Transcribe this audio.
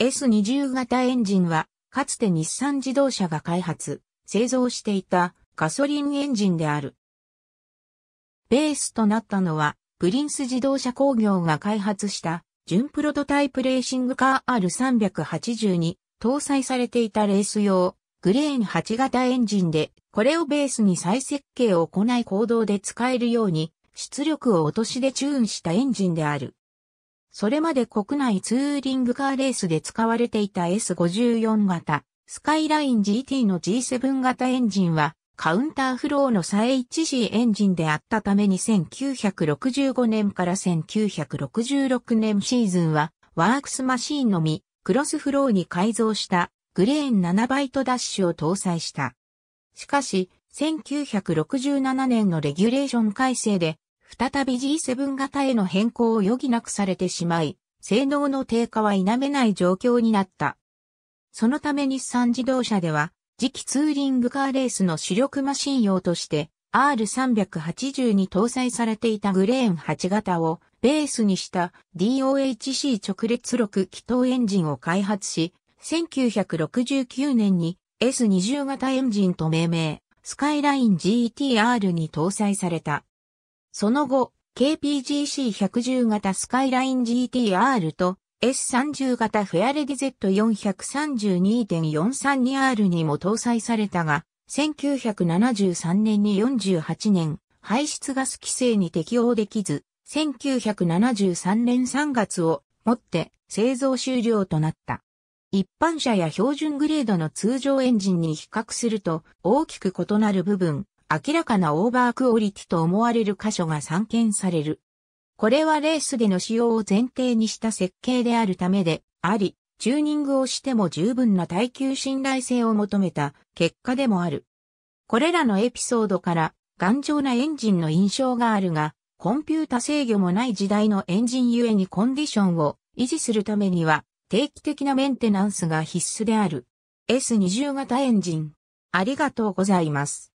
S20 型エンジンは、かつて日産自動車が開発、製造していたガソリンエンジンである。ベースとなったのは、プリンス自動車工業が開発した純プロトタイプレーシングカー R380 に搭載されていたレース用グレーン8型エンジンで、これをベースに再設計を行い行動で使えるように出力を落としでチューンしたエンジンである。それまで国内ツーリングカーレースで使われていた S54 型、スカイライン GT の G7 型エンジンは、カウンターフローの差 HC エンジンであったために1965年から1966年シーズンは、ワークスマシーンのみ、クロスフローに改造したグレーン7バイトダッシュを搭載した。しかし、1967年のレギュレーション改正で、再び G7 型への変更を余儀なくされてしまい、性能の低下は否めない状況になった。そのため日産自動車では、次期ツーリングカーレースの主力マシン用として R380 に搭載されていたグレーン8型をベースにした DOHC 直列6気筒エンジンを開発し、1969年に S20 型エンジンと命名、スカイライン GTR に搭載された。その後、KPGC110 型スカイライン GTR と S30 型フェアレディ Z432.432R にも搭載されたが、1973年に48年、排出ガス規制に適応できず、1973年3月をもって製造終了となった。一般車や標準グレードの通常エンジンに比較すると大きく異なる部分、明らかなオーバークオリティと思われる箇所が散見される。これはレースでの使用を前提にした設計であるためであり、チューニングをしても十分な耐久信頼性を求めた結果でもある。これらのエピソードから頑丈なエンジンの印象があるが、コンピュータ制御もない時代のエンジンゆえにコンディションを維持するためには定期的なメンテナンスが必須である。S20 型エンジン。ありがとうございます。